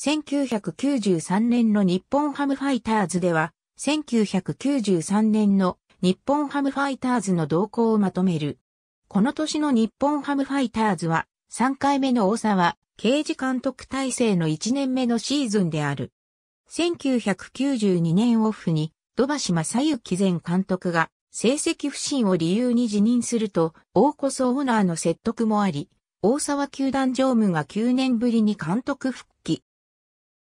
1993年の日本ハムファイターズでは、1993年の日本ハムファイターズの動向をまとめる。この年の日本ハムファイターズは、3回目の大沢、刑事監督体制の1年目のシーズンである。1992年オフに、土橋正幸前監督が、成績不振を理由に辞任すると、大こそオーナーの説得もあり、大沢球団常務が9年ぶりに監督復帰。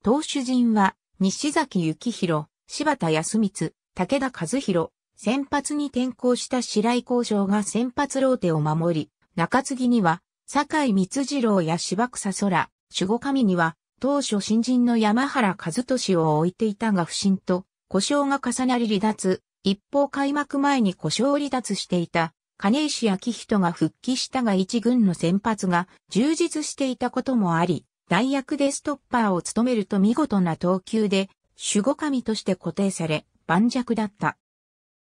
投手陣は、西崎幸宏、柴田康光、武田和弘、先発に転向した白井工場が先発ローテを守り、中継ぎには、坂井光次郎や芝草空、守護神には、当初新人の山原和俊を置いていたが不審と、故障が重なり離脱、一方開幕前に故障離脱していた、金石明人が復帰したが一軍の先発が充実していたこともあり、代役でストッパーを務めると見事な投球で、守護神として固定され、盤石だった。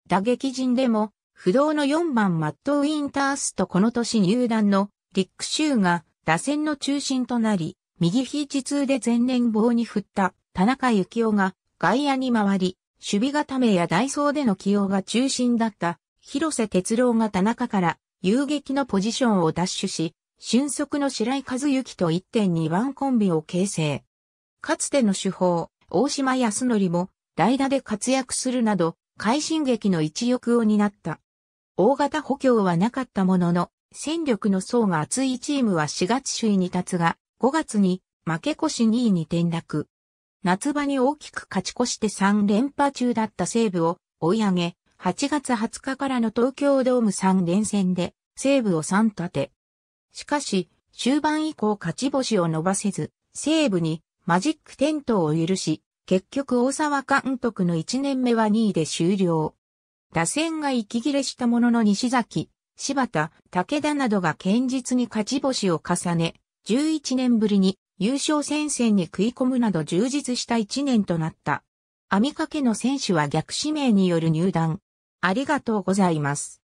打撃陣でも、不動の4番マット・ウィンタースとこの年入団のリック・シューが打線の中心となり、右肘痛で前年棒に振った田中幸雄が外野に回り、守備固めやダイソーでの起用が中心だった広瀬哲郎が田中から遊撃のポジションを奪取し、俊足の白井和幸と1.2番コンビを形成。かつての主砲、大島康則も代打で活躍するなど、快進撃の一翼を担った。大型補強はなかったものの、戦力の層が厚いチームは4月首位に立つが、5月に負け越し2位に転落。夏場に大きく勝ち越して3連覇中だった西武を追い上げ、8月20日からの東京ドーム3連戦で西武を3立て、しかし、終盤以降勝ち星を伸ばせず、西武にマジック点灯を許し、結局大沢監督の1年目は2位で終了。打線が息切れしたものの西崎、柴田、武田などが堅実に勝ち星を重ね、11年ぶりに優勝戦線に食い込むなど充実した1年となった。網掛けの選手は逆指名による入団。ありがとうございます。